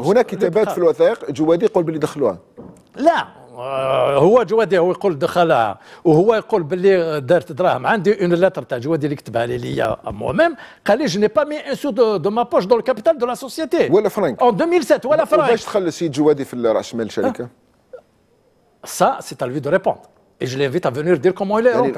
هناك كتابات في الوثائق جوادي يقول باللي دخلوها لا آه، هو جوادي هو يقول دخلها وهو يقول باللي دارت دراهم عندي اون لاتر تاع جوادي اللي كتبها لي ليا مو ميم قال لي جو ني با مي ان سو دو, دو ما بوش دو الكابيتال دو لا سوسيتي ولا فرانك اون 2007 ولا فرانك واش دخل السيد جوادي في راس مال الشركه؟ سا سي تالفي دو ريبوند اي جو لينفيت ا فونير دير كومون اي